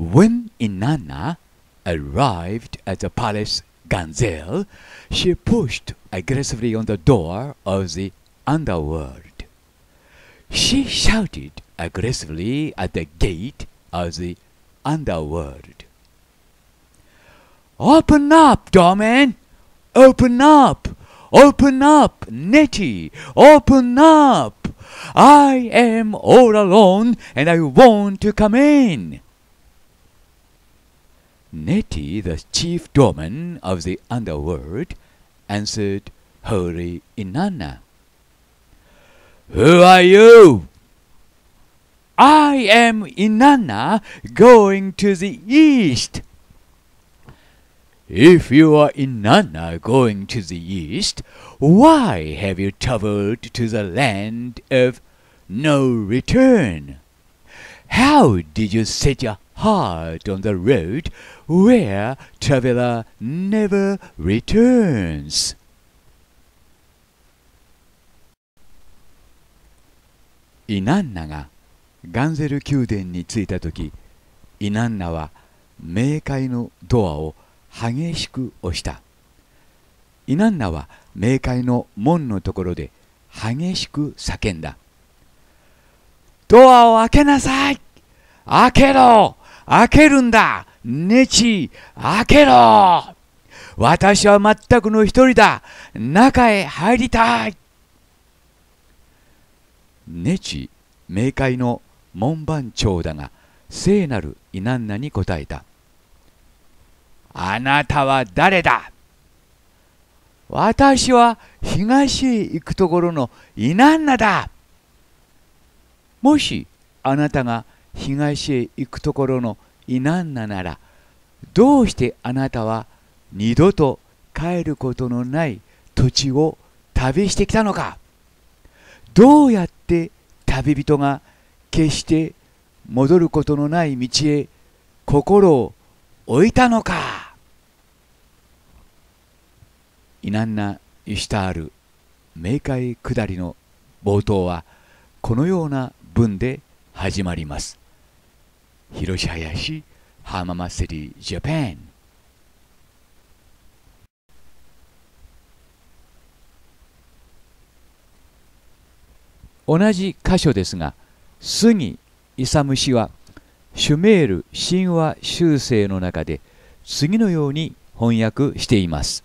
When Inanna arrived at the palace Ganzel, she pushed aggressively on the door of the underworld. She shouted aggressively at the gate of the underworld. Open up, Domin! Open up! Open up, Nettie! Open up! I am all alone and I want to come in! Neti, the chief doorman of the underworld, answered Hori Inanna. Who are you? I am Inanna going to the east. If you are Inanna going to the east, why have you traveled to the land of no return? How did you set your heart on the road where traveler never returns. イナンナがガンゼル宮殿に着いた時イナンナは冥界のドアを激しく押したイナンナは冥界の門のところで激しく叫んだドアを開けなさい開けろ開けるんだネチ、開けろ私は全くの一人だ中へ入りたいネチ、冥界の門番長だが、聖なるイナンナに答えた。あなたは誰だ私は東へ行くところのイナンナだもしあなたが東へ行くところのいなんなならどうしてあなたは二度と帰ることのない土地を旅してきたのかどうやって旅人が決して戻ることのない道へ心を置いたのかイナンナ・イシュタール冥界下りの冒頭はこのような文で始まります広し林 Hamama c i t 同じ箇所ですが、杉勇氏はシュメール神話修正の中で次のように翻訳しています。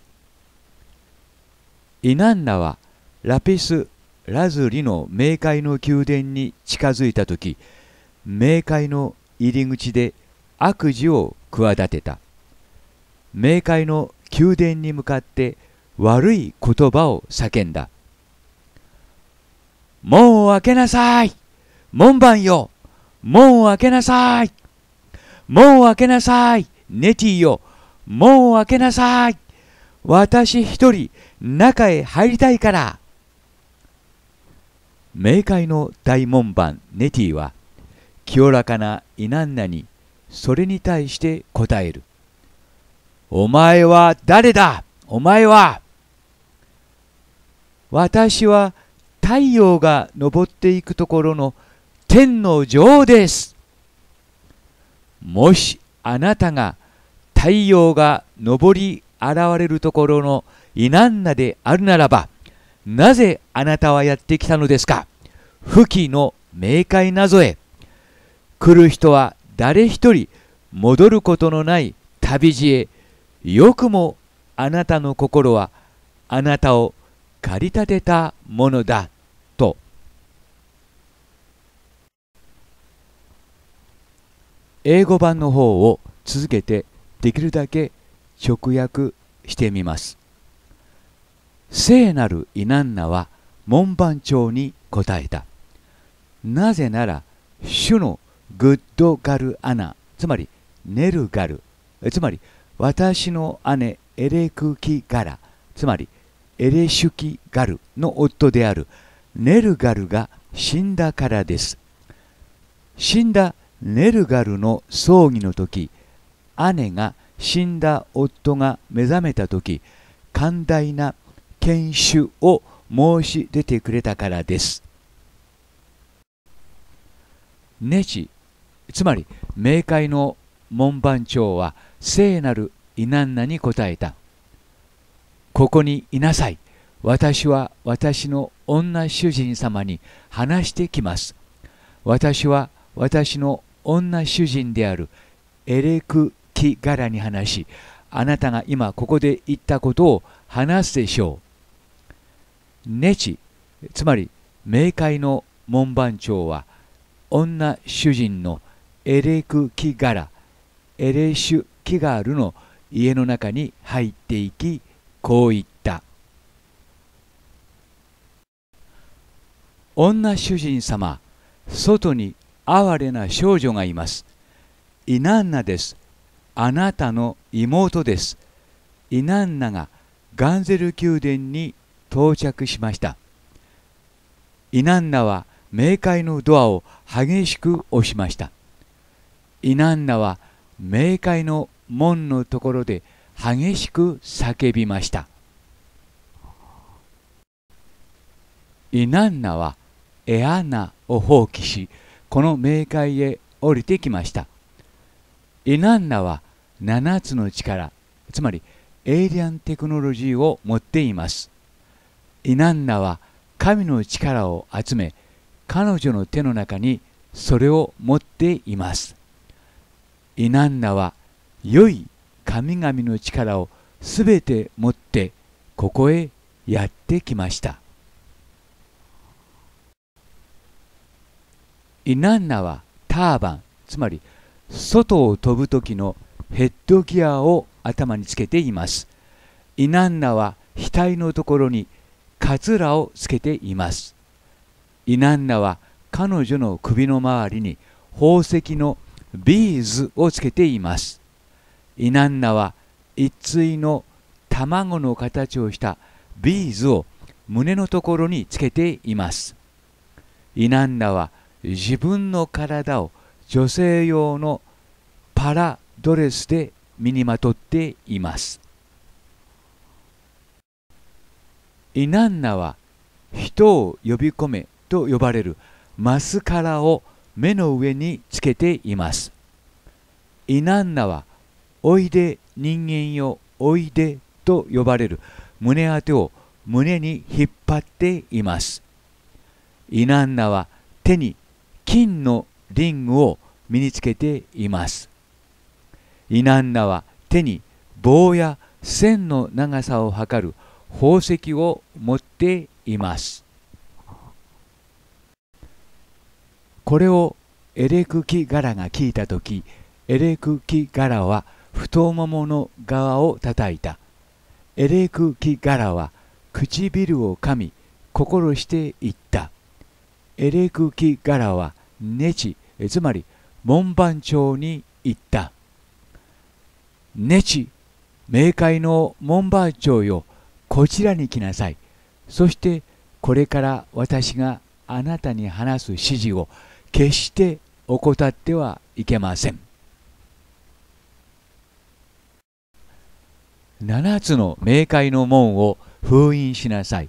イナンナはラピス・ラズリの冥界の宮殿に近づいた時冥界の入り口で悪事を企てた冥界の宮殿に向かって悪い言葉を叫んだ門を開けなさい門番よ門を開けなさい門を開けなさいネティよ門を開けなさい私一人中へ入りたいから冥界の大門番ネティは清らかなイナンナにそれに対して答える。お前は誰だお前は私は太陽が昇っていくところの天の女王です。もしあなたが太陽が昇り現れるところのイナンナであるならば、なぜあなたはやってきたのですか不記の明快なぞえ。来る人は誰一人戻ることのない旅路へよくもあなたの心はあなたを駆り立てたものだと英語版の方を続けてできるだけ直訳してみます聖なるイナンナは門番長に答えたなぜなら主のグッドガルアナ、つまりネルガル、つまり私の姉エレクキガラ、つまりエレシュキガルの夫であるネルガルが死んだからです。死んだネルガルの葬儀の時、姉が死んだ夫が目覚めた時、寛大な犬種を申し出てくれたからです。ねジつまり冥界の門番長は聖なるイナンナに答えたここにいなさい私は私の女主人様に話してきます私は私の女主人であるエレク・キガラに話しあなたが今ここで言ったことを話すでしょう。ネチつまり冥界の門番長は女主人のエレクキガラエレシュキガールの家の中に入っていきこう言った女主人様外に哀れな少女がいますイナンナですあなたの妹ですイナンナがガンゼル宮殿に到着しましたイナンナは冥界のドアを激しく押しましたイナンナは冥界の門のところで激しく叫びましたイナンナはエアナを放棄しこの冥界へ降りてきましたイナンナは7つの力つまりエイリアンテクノロジーを持っていますイナンナは神の力を集め彼女の手の中にそれを持っていますイナンナは良い神々の力をすべて持ってここへやってきましたイナンナはターバンつまり外を飛ぶ時のヘッドギアを頭につけていますイナンナは額のところにカツラをつけていますイナンナは彼女の首の周りに宝石のビーズをつけています。イナンナは一対の卵の形をしたビーズを胸のところにつけています。イナンナは自分の体を女性用のパラドレスで身にまとっています。イナンナは人を呼び込めと呼ばれるマスカラを目の上につけています。イナンナは、おいで人間よ、おいでと呼ばれる胸当てを胸に引っ張っています。イナンナは手に金のリングを身につけています。イナンナは手に棒や線の長さを測る宝石を持っています。これをエレクキガラが聞いた時エレクキガラは太ももの側を叩いたエレクキガラは唇を噛み心して言ったエレクキガラはネチつまり門番長に言ったネチ冥界の門番長よこちらに来なさいそしてこれから私があなたに話す指示を決して怠ってはいけません7つの冥界の門を封印しなさい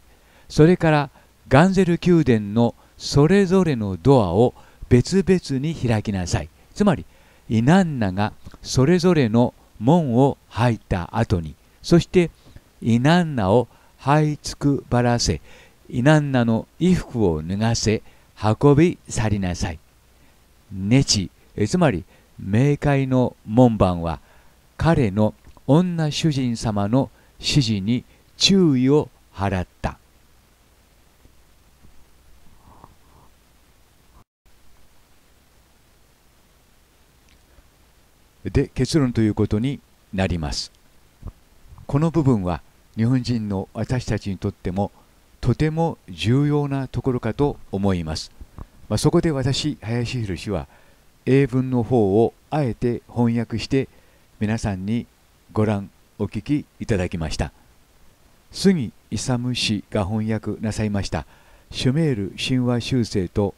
それからガンゼル宮殿のそれぞれのドアを別々に開きなさいつまりイナンナがそれぞれの門を吐いた後にそしてイナンナを這いつくばらせイナンナの衣服を脱がせ運び去りなさい。ネチ、つまり冥界の門番は彼の女主人様の指示に注意を払った。で結論ということになります。この部分は日本人の私たちにとってもとても重要なところかと思います、まあ、そこで私林博氏は英文の方をあえて翻訳して皆さんにご覧お聞きいただきました杉勇氏が翻訳なさいましたシュメール神話修正と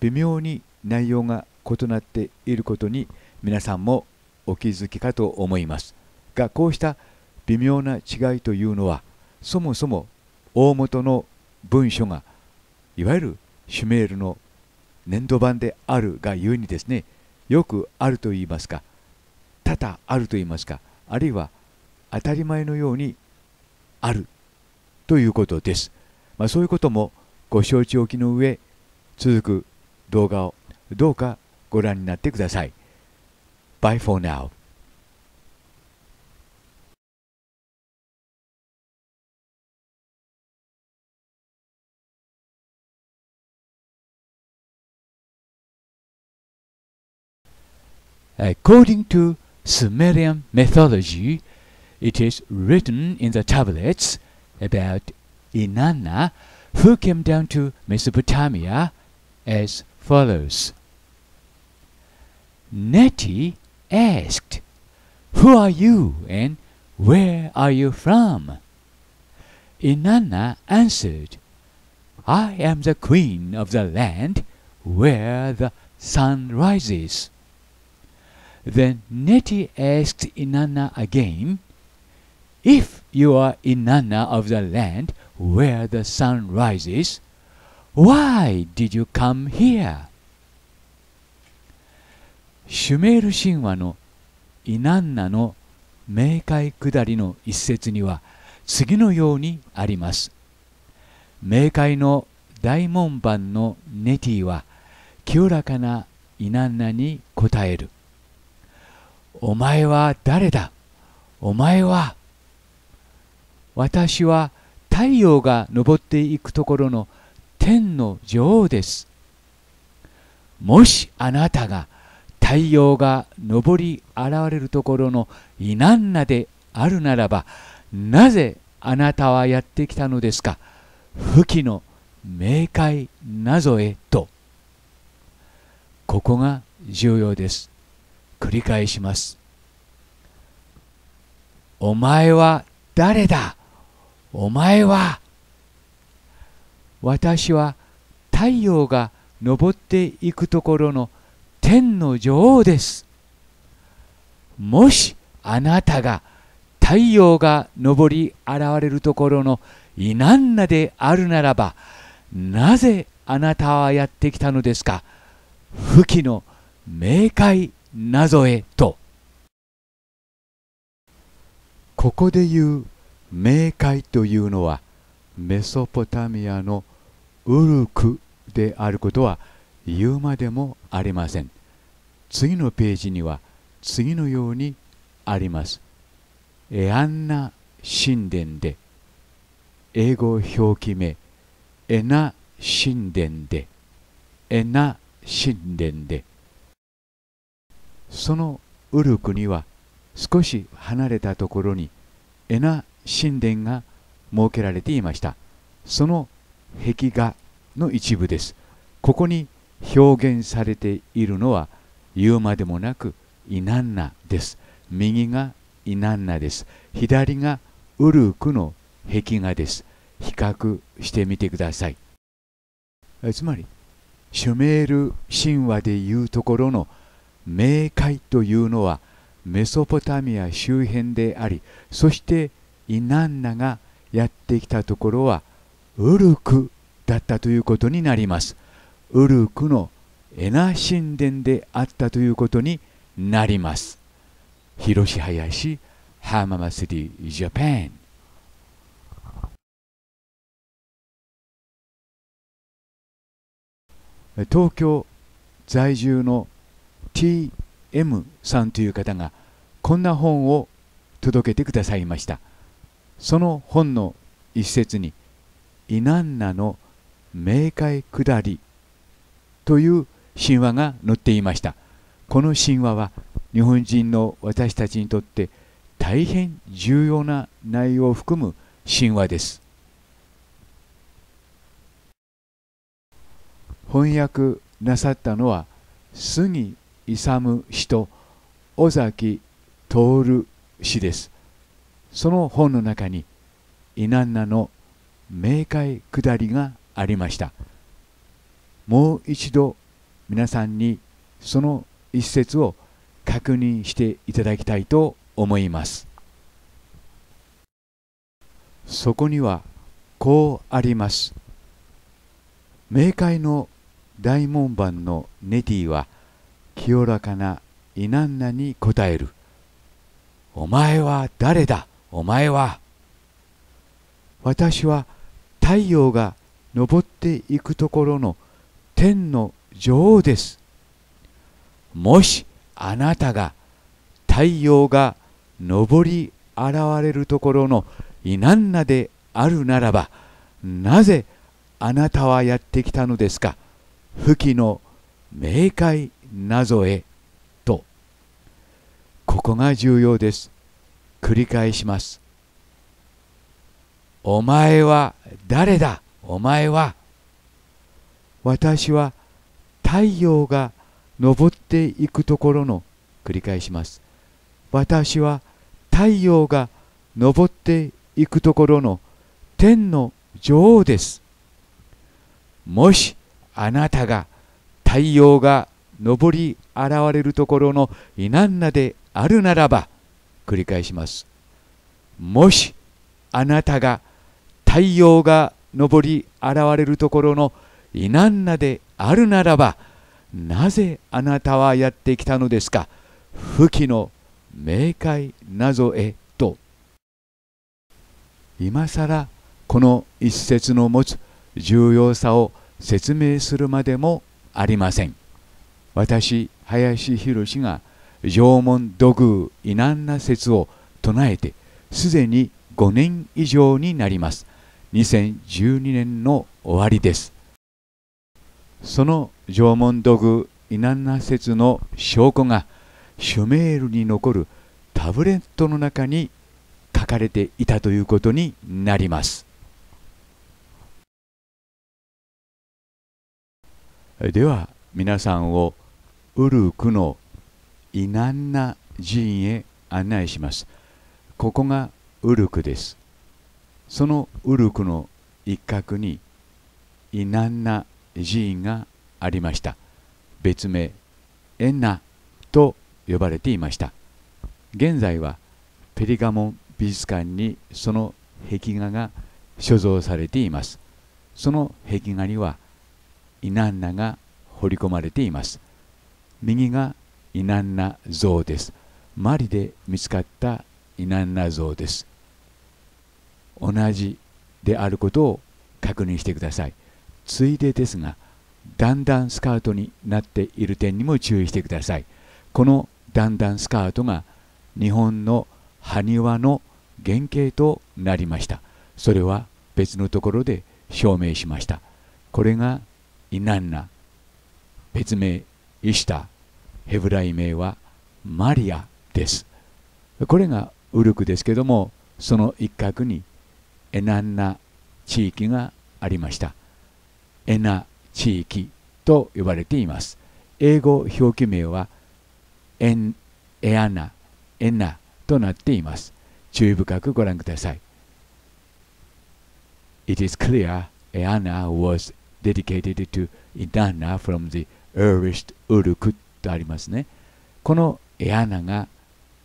微妙に内容が異なっていることに皆さんもお気づきかと思いますがこうした微妙な違いというのはそもそも大元の文書がいわゆるシュメールの粘土版であるがゆえにですねよくあると言いますか多々あると言いますかあるいは当たり前のようにあるということです、まあ、そういうこともご承知おきの上続く動画をどうかご覧になってください。Bye for now. According to Sumerian mythology, it is written in the tablets about Inanna, who came down to Mesopotamia, as follows. Nettie asked, Who are you and where are you from? Inanna answered, I am the queen of the land where the sun rises. Then Neti asked Inanna again, If you are Inanna of the land where the sun rises, why did you come here? シュメール神話のイナンナの冥界下りの一節には次のようにあります。冥界の大門番のネティは清らかなイナンナに答える。お前は誰だお前は私は太陽が昇っていくところの天の女王です。もしあなたが太陽が昇り現れるところのイナンナであるならば、なぜあなたはやってきたのですか不器の明快なぞへと。ここが重要です。繰り返しますお前は誰だお前は私は太陽が昇っていくところの天の女王ですもしあなたが太陽が昇り現れるところのイナンナであるならばなぜあなたはやってきたのですか不気の冥界謎へとここで言う冥界というのはメソポタミアのウルクであることは言うまでもありません次のページには次のようにありますエアンナ神殿で英語表記名エナ神殿でエナ神殿でそのウルクには少し離れたところにエナ神殿が設けられていましたその壁画の一部ですここに表現されているのは言うまでもなくイナンナです右がイナンナです左がウルクの壁画です比較してみてくださいつまりシュメール神話でいうところの「冥界というのはメソポタミア周辺でありそしてイナンナがやってきたところはウルクだったということになりますウルクのエナ神殿であったということになります広し林ハーママシティジャパン東京在住の TM さんという方がこんな本を届けてくださいましたその本の一節に「イナンナの冥界下り」という神話が載っていましたこの神話は日本人の私たちにとって大変重要な内容を含む神話です翻訳なさったのは杉勇氏と尾崎徹氏です。その本の中に、イナンナの明快下りがありました。もう一度皆さんにその一節を確認していただきたいと思います。そこにはこうあります。冥界の大門番のネティは「清らかなイナンナに答える「お前は誰だお前は」私は太陽が昇っていくところの天の女王ですもしあなたが太陽が昇り現れるところのイナンナであるならばなぜあなたはやってきたのですか不器の冥界謎へとここが重要です繰り返しますお前は誰だお前は私は太陽が昇っていくところの繰り返します私は太陽が昇っていくところの天の女王ですもしあなたが太陽が上り現れるところのナンナであるならば繰り返しますもしあなたが太陽が上り現れるところのイナンナであるならばなぜあなたはやってきたのですか不器の明快なぞへと今更この一節の持つ重要さを説明するまでもありません私林博が縄文土偶異難な説を唱えてすでに5年以上になります2012年の終わりですその縄文土偶異難な説の証拠がシュメールに残るタブレットの中に書かれていたということになりますでは皆さんをウルクのイナンナ寺院へ案内します。ここがウルクです。そのウルクの一角にイナンナ寺院がありました。別名エンナと呼ばれていました。現在はペリガモン美術館にその壁画が所蔵されています。その壁画にはイナンナが彫り込まれています右がイナンナ像ですマリで見つかったイナンナ像です同じであることを確認してくださいついでですがだんだんスカートになっている点にも注意してくださいこのだんだんスカートが日本の埴輪の原型となりましたそれは別のところで証明しましたこれがイナンナ別名イシタヘブライ名はマリアですこれがウルクですけどもその一角にエナンナ地域がありましたエナ地域と呼ばれています英語表記名はエンエアナエナとなっています注意深くご覧ください It is clear エアナ was dedicated to Inanna from the e r w i s とありますね。このエアナが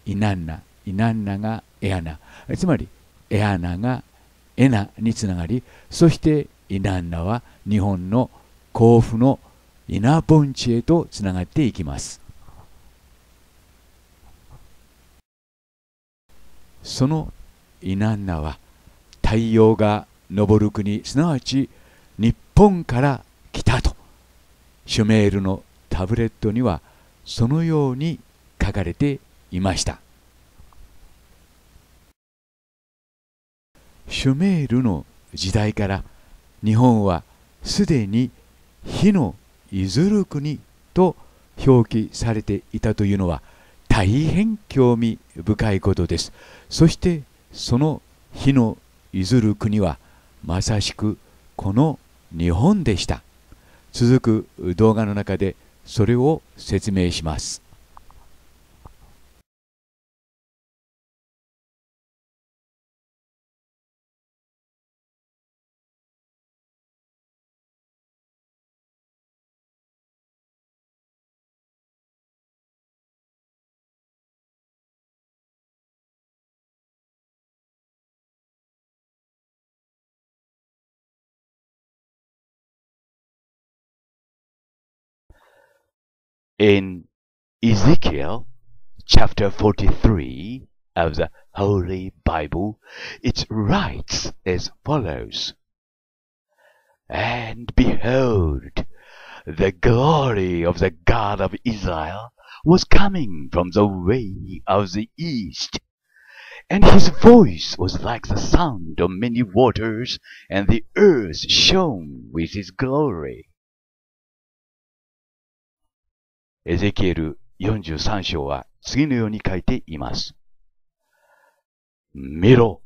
イナンナ、イナンナがエアナ、つまりエアナがエナにつながり、そしてイナンナは日本の甲府のイナ盆地へとつながっていきます。そのイナンナは太陽が昇る国すなわち日本から来たとシュメールのタブレットにはそのように書かれていましたシュメールの時代から日本はすでに火のいずる国と表記されていたというのは大変興味深いことですそしてその火のいずる国はまさしくこの日本でした続く動画の中でそれを説明します。in Ezekiel chapter 43 of the Holy Bible, it writes as follows And behold, the glory of the God of Israel was coming from the way of the east. And his voice was like the sound of many waters, and the earth shone with his glory. エゼキエル43章は次のように書いています。見ろ、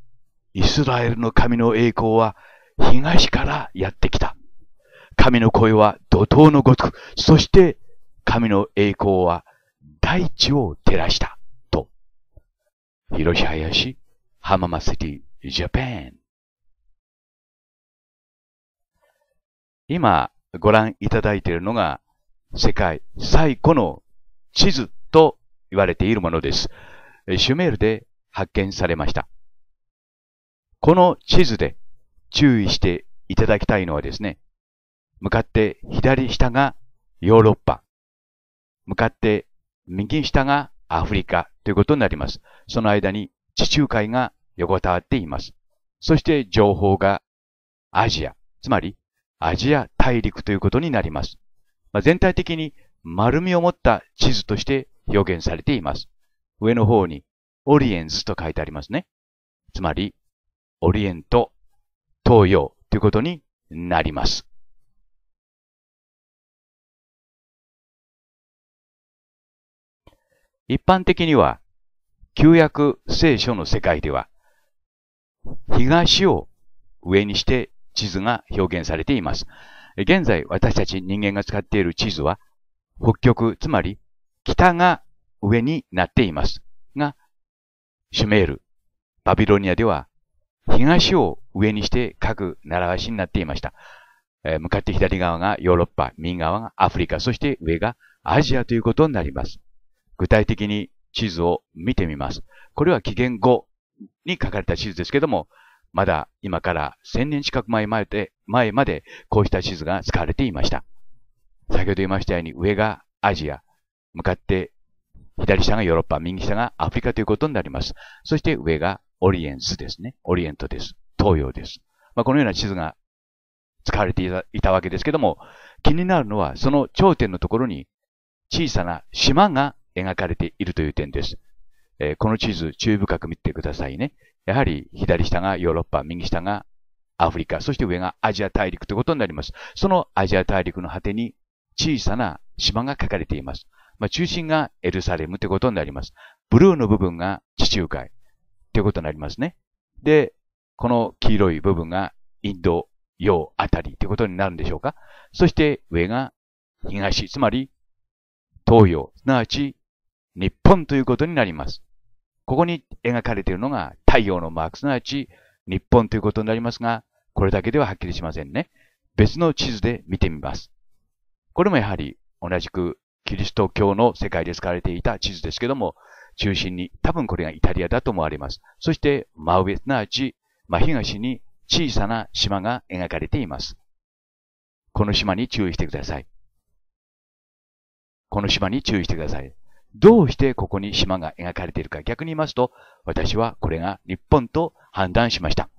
イスラエルの神の栄光は東からやってきた。神の声は怒涛のごとく、そして神の栄光は大地を照らした。と。広林、浜松市、ジャパン。今ご覧いただいているのが世界最古の地図と言われているものです。シュメールで発見されました。この地図で注意していただきたいのはですね、向かって左下がヨーロッパ、向かって右下がアフリカということになります。その間に地中海が横たわっています。そして情報がアジア、つまりアジア大陸ということになります。まあ、全体的に丸みを持った地図として表現されています。上の方にオリエンスと書いてありますね。つまり、オリエント、東洋ということになります。一般的には、旧約聖書の世界では、東を上にして地図が表現されています。現在私たち人間が使っている地図は、北極、つまり北が上になっていますが、シュメール、バビロニアでは東を上にして書く習わしになっていました。えー、向かって左側がヨーロッパ、右側がアフリカ、そして上がアジアということになります。具体的に地図を見てみます。これは紀元後に書かれた地図ですけども、まだ今から1000年近く前まで、前までこうした地図が使われていました。先ほど言いましたように上がアジア、向かって左下がヨーロッパ、右下がアフリカということになります。そして上がオリエンスですね。オリエントです。東洋です。まあ、このような地図が使われていたわけですけども、気になるのはその頂点のところに小さな島が描かれているという点です。えー、この地図、注意深く見てくださいね。やはり左下がヨーロッパ、右下がアフリカ、そして上がアジア大陸ということになります。そのアジア大陸の果てに小さな島が書かれています。まあ、中心がエルサレムということになります。ブルーの部分が地中海ということになりますね。で、この黄色い部分がインド洋あたりということになるんでしょうか。そして上が東、つまり東洋、すなわち日本ということになります。ここに描かれているのが太陽のマーク、すなわち日本ということになりますが、これだけでははっきりしませんね。別の地図で見てみます。これもやはり同じくキリスト教の世界で使われていた地図ですけども、中心に、多分これがイタリアだと思われます。そして真上、すなわち真東に小さな島が描かれています。この島に注意してください。この島に注意してください。どうしてここに島が描かれているか逆に言いますと、私はこれが日本と判断しました。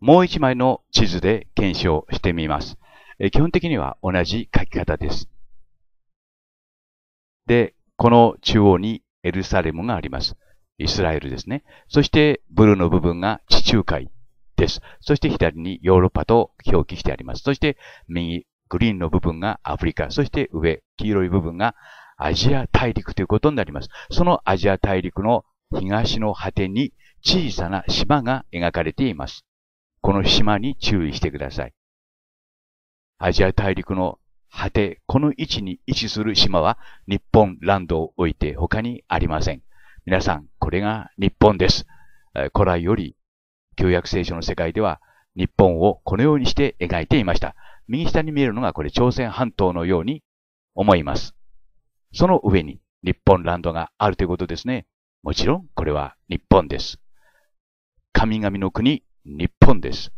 もう一枚の地図で検証してみます。え基本的には同じ書き方です。で、この中央にエルサレムがあります。イスラエルですね。そしてブルーの部分が地中海です。そして左にヨーロッパと表記してあります。そして右グリーンの部分がアフリカ、そして上、黄色い部分がアジア大陸ということになります。そのアジア大陸の東の果てに小さな島が描かれています。この島に注意してください。アジア大陸の果て、この位置に位置する島は日本ランドを置いて他にありません。皆さん、これが日本です。古来より旧約聖書の世界では日本をこのようにして描いていました。右下に見えるのがこれ朝鮮半島のように思います。その上に日本ランドがあるということですね。もちろんこれは日本です。神々の国、日本です。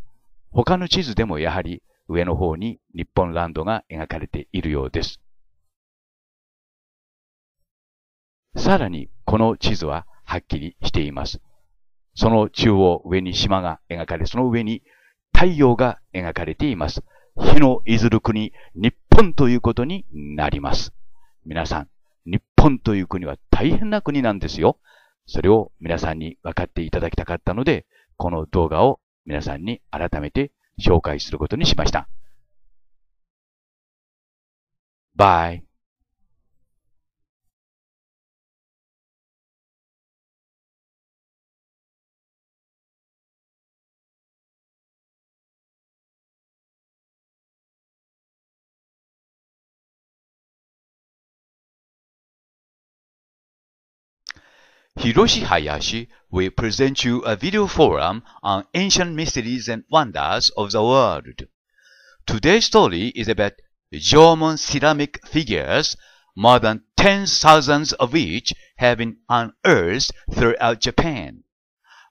他の地図でもやはり上の方に日本ランドが描かれているようです。さらにこの地図ははっきりしています。その中央上に島が描かれ、その上に太陽が描かれています。火のいずる国、日本ということになります。皆さん、日本という国は大変な国なんですよ。それを皆さんに分かっていただきたかったので、この動画を皆さんに改めて紹介することにしました。Bye. Hiroshi Hayashi will present you a video forum on ancient mysteries and wonders of the world. Today's story is about German ceramic figures, more than 10,000 of which have been unearthed throughout Japan.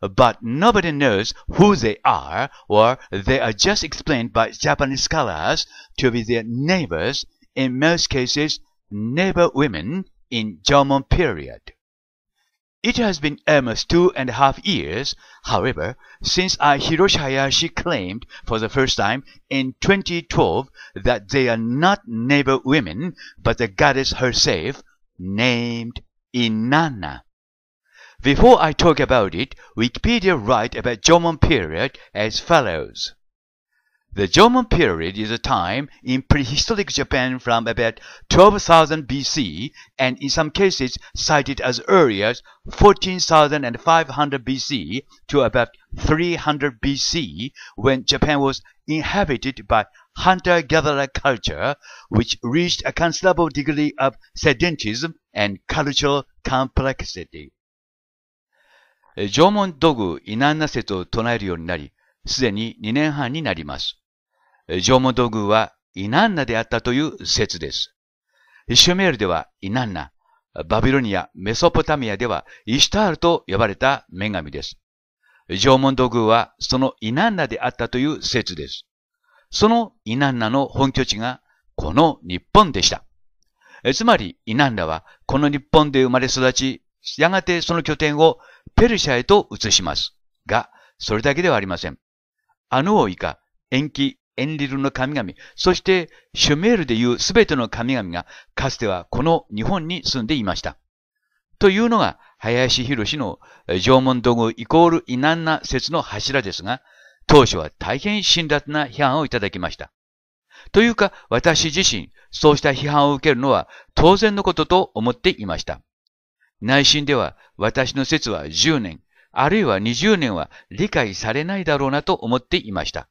But nobody knows who they are or they are just explained by Japanese scholars to be their neighbors, in most cases neighbor women in German period. It has been almost two and a half years, however, since Hiroshi Hayashi claimed for the first time in 2012 that they are not neighbor women, but the goddess herself, named Inanna. Before I talk about it, Wikipedia write about Jomon period as follows. The Jomon period is a time in prehistoric Japan from about 12,000 BC and in some cases cited as early as 14,500 BC to about 300 BC when Japan was inhabited by hunter-gatherer culture which reached a considerable degree of sedentism and cultural complexity. Jomon Dogu イナンナ説を唱えるようになり、すでに2年半になります。縄文土偶はイナンナであったという説です。シュメールではイナンナ、バビロニア、メソポタミアではイシュタールと呼ばれた女神です。縄文土偶はそのイナンナであったという説です。そのイナンナの本拠地がこの日本でした。つまり、イナンナはこの日本で生まれ育ち、やがてその拠点をペルシャへと移します。が、それだけではありません。アヌオイカ、延期、エンリルの神々、そしてシュメールでいうすべての神々がかつてはこの日本に住んでいました。というのが林博の縄文土偶イコール異難な説の柱ですが、当初は大変辛辣な批判をいただきました。というか私自身、そうした批判を受けるのは当然のことと思っていました。内心では私の説は10年、あるいは20年は理解されないだろうなと思っていました。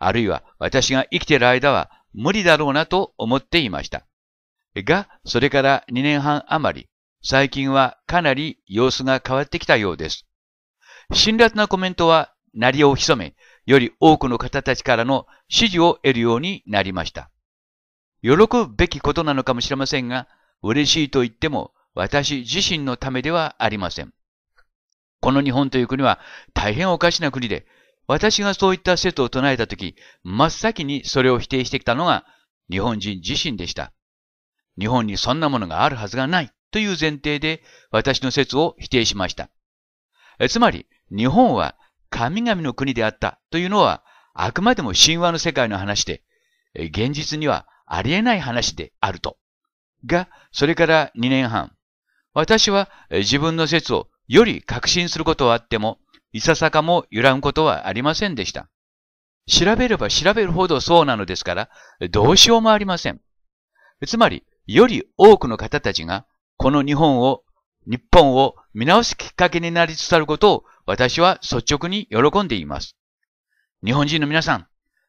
あるいは私が生きている間は無理だろうなと思っていました。が、それから2年半余り、最近はかなり様子が変わってきたようです。辛辣なコメントは鳴りを潜め、より多くの方たちからの支持を得るようになりました。喜ぶべきことなのかもしれませんが、嬉しいと言っても私自身のためではありません。この日本という国は大変おかしな国で、私がそういった説を唱えたとき、真っ先にそれを否定してきたのが日本人自身でした。日本にそんなものがあるはずがないという前提で私の説を否定しました。つまり、日本は神々の国であったというのはあくまでも神話の世界の話で、現実にはありえない話であると。が、それから2年半、私は自分の説をより確信することはあっても、いささかも揺らぐことはありませんでした。調べれば調べるほどそうなのですから、どうしようもありません。つまり、より多くの方たちが、この日本を、日本を見直すきっかけになりつつあることを、私は率直に喜んでいます。日本人の皆さん、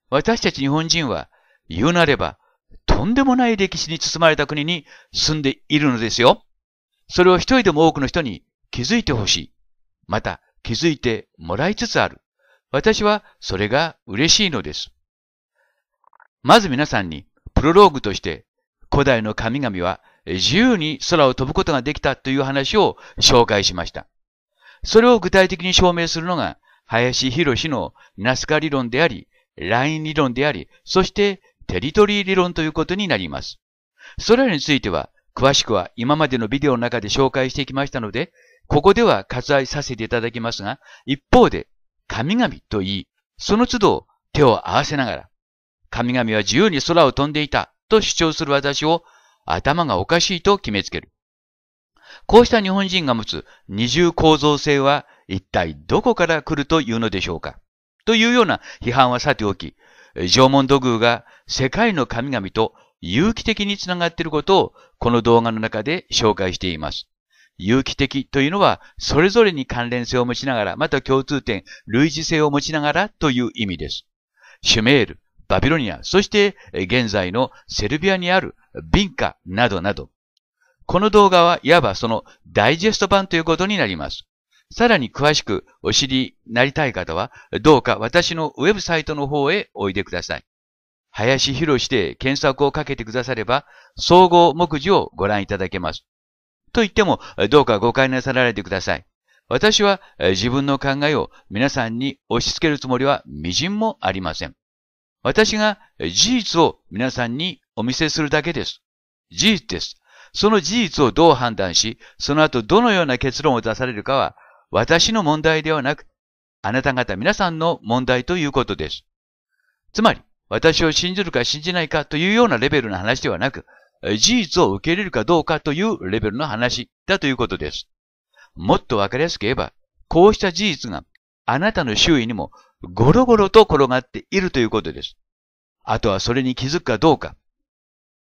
私たち日本人は、言うなれば、とんでもない歴史に包まれた国に住んでいるのですよ。それを一人でも多くの人に気づいてほしい。また、気づいてもらいつつある。私はそれが嬉しいのです。まず皆さんにプロローグとして古代の神々は自由に空を飛ぶことができたという話を紹介しました。それを具体的に証明するのが林博士のナスカ理論であり、ライン理論であり、そしてテリトリー理論ということになります。それらについては詳しくは今までのビデオの中で紹介してきましたので、ここでは割愛させていただきますが、一方で、神々と言い、その都度手を合わせながら、神々は自由に空を飛んでいたと主張する私を頭がおかしいと決めつける。こうした日本人が持つ二重構造性は一体どこから来るというのでしょうかというような批判はさておき、縄文土偶が世界の神々と有機的につながっていることをこの動画の中で紹介しています。有機的というのは、それぞれに関連性を持ちながら、また共通点、類似性を持ちながらという意味です。シュメール、バビロニア、そして現在のセルビアにあるビンカなどなど。この動画はいわばそのダイジェスト版ということになります。さらに詳しくお知りになりたい方は、どうか私のウェブサイトの方へおいでください。林博士で検索をかけてくだされば、総合目次をご覧いただけます。と言っても、どうか誤解なさらないでください。私は自分の考えを皆さんに押し付けるつもりは微塵もありません。私が事実を皆さんにお見せするだけです。事実です。その事実をどう判断し、その後どのような結論を出されるかは、私の問題ではなく、あなた方皆さんの問題ということです。つまり、私を信じるか信じないかというようなレベルの話ではなく、事実を受け入れるかどうかというレベルの話だということです。もっとわかりやすく言えば、こうした事実があなたの周囲にもゴロゴロと転がっているということです。あとはそれに気づくかどうか。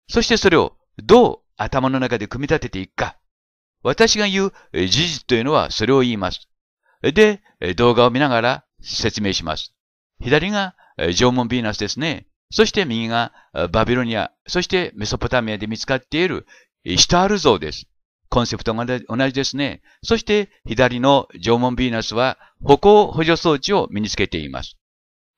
そしてそれをどう頭の中で組み立てていくか。私が言う事実というのはそれを言います。で、動画を見ながら説明します。左が縄文ヴィーナスですね。そして右がバビロニア、そしてメソポタミアで見つかっているイシタール像です。コンセプトが同じですね。そして左の縄文ヴィーナスは歩行補助装置を身につけています。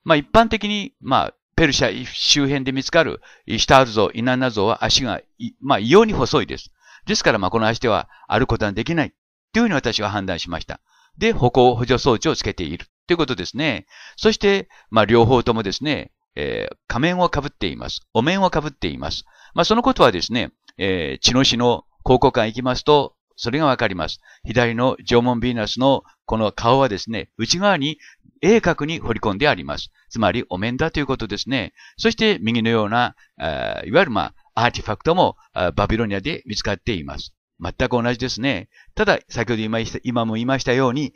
まあ一般的に、まあペルシャ周辺で見つかるイシタール像、イナンナ像は足が、まあ異様に細いです。ですからまあこの足では歩くことはできない。というふうに私は判断しました。で、歩行補助装置をつけている。ということですね。そして、まあ両方ともですね、えー、仮面をかぶっています。お面をかぶっています。まあ、そのことはですね、えー、血の死の考古館行きますと、それがわかります。左の縄文ヴィーナスのこの顔はですね、内側に鋭角に彫り込んであります。つまり、お面だということですね。そして、右のような、いわゆるまあ、アーティファクトもバビロニアで見つかっています。全く同じですね。ただ、先ほど今今も言いましたように、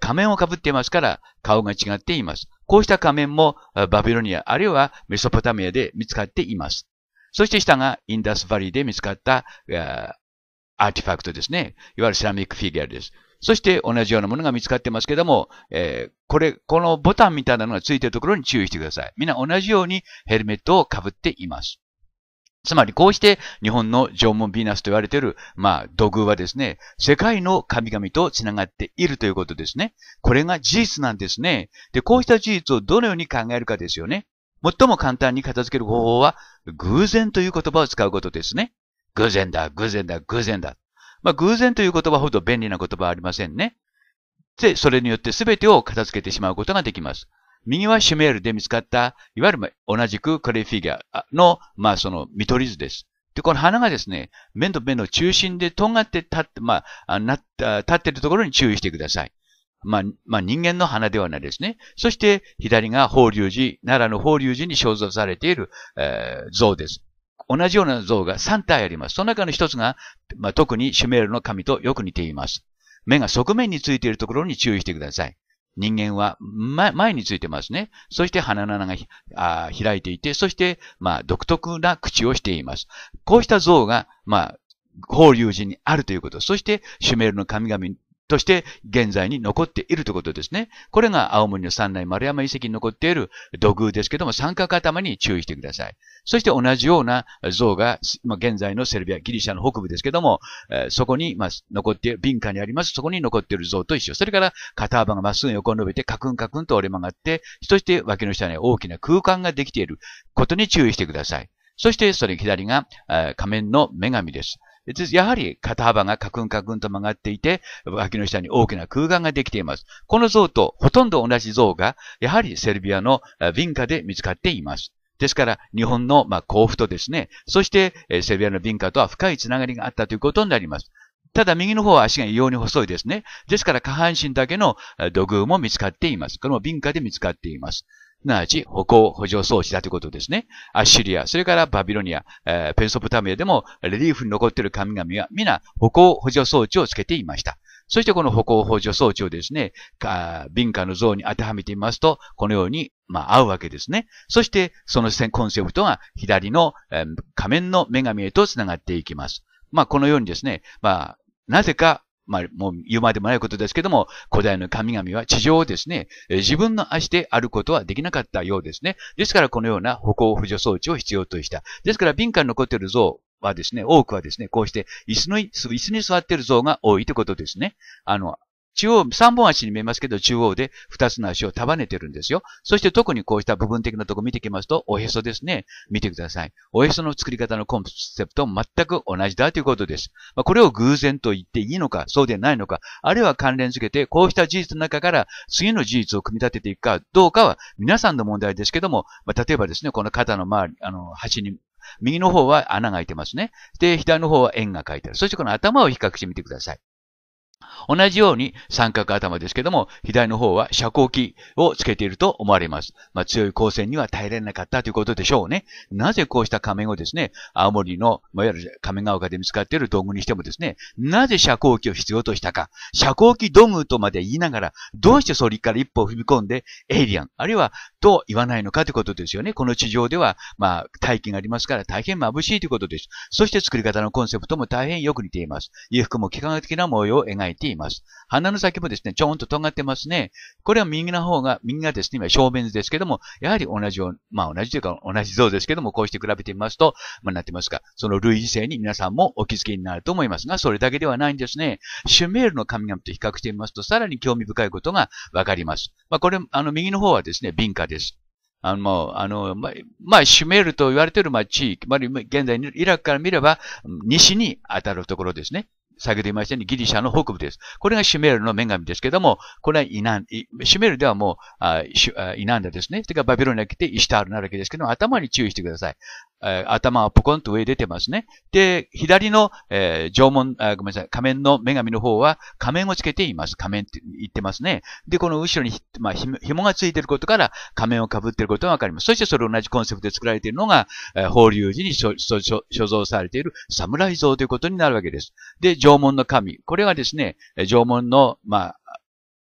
仮面をかぶっていますから、顔が違っています。こうした仮面もバビロニアあるいはメソポタミアで見つかっています。そして下がインダスバリーで見つかったアーティファクトですね。いわゆるセラミックフィギュアです。そして同じようなものが見つかってますけども、えー、これ、このボタンみたいなのがついてるところに注意してください。みんな同じようにヘルメットをかぶっています。つまりこうして日本の縄文ヴィーナスと言われている、まあ、土偶はですね、世界の神々と繋がっているということですね。これが事実なんですね。で、こうした事実をどのように考えるかですよね。最も簡単に片付ける方法は、偶然という言葉を使うことですね。偶然だ、偶然だ、偶然だ。まあ、偶然という言葉ほど便利な言葉はありませんね。で、それによって全てを片付けてしまうことができます。右はシュメールで見つかった、いわゆる同じくクレイフィギュアの、まあその見取り図です。で、この花がですね、目と目の中心で尖って立って、まあ、な立ってるところに注意してください。まあ、まあ、人間の花ではないですね。そして、左が法隆寺、奈良の法隆寺に肖像されている、えー、像です。同じような像が3体あります。その中の一つが、まあ、特にシュメールの神とよく似ています。目が側面についているところに注意してください。人間は、ま、前についてますね。そして鼻の穴があ開いていて、そして、まあ、独特な口をしています。こうした像が、まあ、法隆寺にあるということ。そして、シュメールの神々として現在に残っているということですね。これが青森の三内丸山遺跡に残っている土偶ですけども、三角頭に注意してください。そして同じような像が、まあ、現在のセルビア、ギリシャの北部ですけども、えー、そこに、まあ、残っている、敏感にあります、そこに残っている像と一緒。それから肩幅がまっすぐ横に伸びて、カクンカクンと折れ曲がって、そして脇の下に大きな空間ができていることに注意してください。そして、それ左が、えー、仮面の女神です。やはり肩幅がカクンカクンと曲がっていて、脇の下に大きな空間ができています。この像とほとんど同じ像が、やはりセルビアのヴィンカで見つかっています。ですから、日本の、まあ、甲府とですね、そして、えセルビアのヴィンカとは深いつながりがあったということになります。ただ、右の方は足が異様に細いですね。ですから、下半身だけの土偶も見つかっています。これもヴィンカで見つかっています。すなわち歩行補助装置だということですね。アッシリア、それからバビロニア、えー、ペンソプタミアでもレリーフに残っている神々は皆歩行補助装置をつけていました。そしてこの歩行補助装置をですね、敏感の像に当てはめてみますと、このように、まあ、合うわけですね。そして、そのコンセプトが左の、えー、仮面の女神へと繋がっていきます。まあ、このようにですね、まあ、なぜかまあ、もう言うまでもないことですけども、古代の神々は地上をですね、自分の足で歩くことはできなかったようですね。ですからこのような歩行補助装置を必要とした。ですから敏感に残っている像はですね、多くはですね、こうして椅子の、椅子に座っている像が多いということですね。あの、中央、三本足に見えますけど、中央で二つの足を束ねてるんですよ。そして特にこうした部分的なとこ見てきますと、おへそですね。見てください。おへその作り方のコンセプト全く同じだということです。まあ、これを偶然と言っていいのか、そうでないのか、あるいは関連づけて、こうした事実の中から次の事実を組み立てていくかどうかは皆さんの問題ですけども、まあ、例えばですね、この肩の周り、あの、端に右の方は穴が開いてますね。で、左の方は円が書いてある。そしてこの頭を比較してみてください。同じように三角頭ですけども、左の方は遮光器をつけていると思われます。まあ、強い光線には耐えられなかったということでしょうね。なぜこうした仮面をですね、青森の、いわゆる仮面が丘で見つかっている道具にしてもですね、なぜ遮光器を必要としたか、遮光器道具とまで言いながら、どうしてそれから一歩を踏み込んで、エイリアン、あるいはと言わないのかということですよね。この地上では、まあ、大気がありますから大変眩しいということです。そして作り方のコンセプトも大変よく似ています。衣服も幾何学的な模様を描いいています。鼻の先もですね、ちょんと尖ってますね。これは右の方が、右がですね、今正面ですけども、やはり同じよまあ同じというか同じ像ですけども、こうして比べてみますと、まあなってますか、その類似性に皆さんもお気づきになると思いますが、それだけではないんですね。シュメールの神々と比較してみますと、さらに興味深いことがわかります。まあこれ、あの右の方はですね、敏感です。あの、あの、まあ、まあ、シュメールと言われている、まあ、地域、ま現在、イラクから見れば、西に当たるところですね。先ほど言いましたようにギリシャの北部です。これがシュメールの女神ですけども、これはイナン、シュメールではもう、あイナンダですね。それからバビロニア来てイシタールなるわけですけども、頭に注意してください。えー、頭をポコンと上に出てますね。で、左の、えー、縄文あ、ごめんなさい、仮面の女神の方は仮面をつけています。仮面って言ってますね。で、この後ろにまあ、紐がついてることから仮面を被っていることがわかります。そしてそれ同じコンセプトで作られているのが、えー、法隆寺に所蔵されている侍像ということになるわけです。で、縄文の神。これはですね、縄文の、まあ、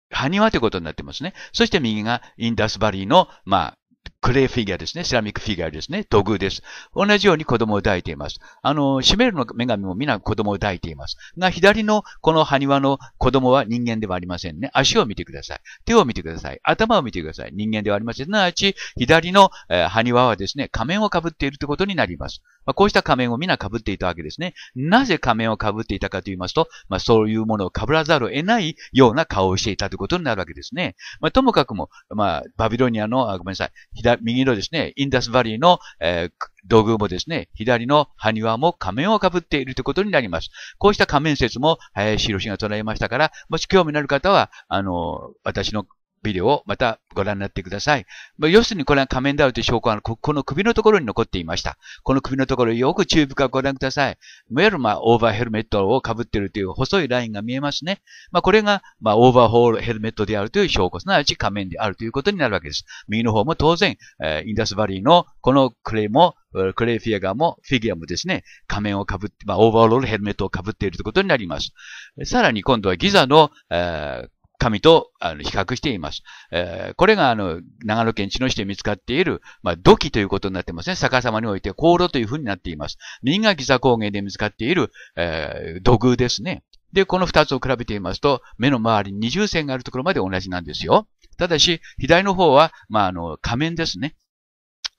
埴輪ということになってますね。そして右がインダスバリーの、まあ、クレイフィギュアですね。セラミックフィギュアですね。土偶です。同じように子供を抱いています。あの、シメルの女神も皆子供を抱いています。が、左のこの埴輪の子供は人間ではありませんね。足を見てください。手を見てください。頭を見てください。人間ではありません。すなわち、左の埴輪はですね、仮面をかぶっているということになります。まあ、こうした仮面を皆被っていたわけですね。なぜ仮面を被っていたかと言いますと、まあ、そういうものを被らざるを得ないような顔をしていたということになるわけですね。まあ、ともかくも、まあ、バビロニアの、あごめんなさい、左、右のですね、インダスバリーの、えー土もですね、左の埴輪も仮面を被っているということになります。こうした仮面説も林博士が唱えましたから、もし興味のある方は、あの、私のビデオをまたご覧になってください。まあ、要するにこれは仮面であるという証拠はここの首のところに残っていました。この首のところよく注意深くご覧ください。るまあ、オーバーヘルメットを被っているという細いラインが見えますね。まあ、これが、まあ、オーバーホールヘルメットであるという証拠、すなわち仮面であるということになるわけです。右の方も当然、えー、インダスバリーのこのクレイも、クレイフィアガーも、フィギュアもですね、仮面を被って、まあ、オーバーロールヘルメットを被っているということになります。さらに今度はギザの、えー神とあの比較しています。えー、これがあの長野県茅野市で見つかっている、まあ、土器ということになってますね。逆さまにおいて香炉というふうになっています。新垣座高原で見つかっている、えー、土偶ですね。で、この二つを比べてみますと、目の周りに二重線があるところまで同じなんですよ。ただし、左の方は、まあ、あの、仮面ですね。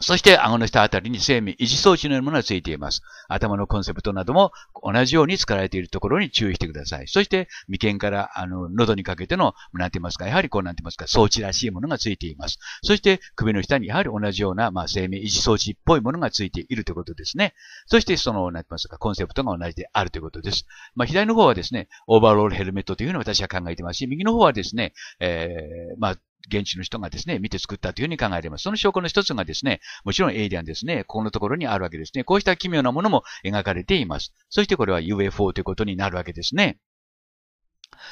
そして、顎の下あたりに生命維持装置のようなものがついています。頭のコンセプトなども同じように使われているところに注意してください。そして、眉間から、あの、喉にかけての、なんて言いますか、やはりこうなんて言いますか、装置らしいものがついています。そして、首の下にやはり同じような、まあ、生命維持装置っぽいものがついているということですね。そして、その、なんて言いますか、コンセプトが同じであるということです。まあ、左の方はですね、オーバーロールヘルメットというふうに私は考えてますし、右の方はですね、えー、まあ、現地の人がですね、見て作ったというふうに考えられます。その証拠の一つがですね、もちろんエイリアンですね、ここのところにあるわけですね。こうした奇妙なものも描かれています。そしてこれは UFO ということになるわけですね。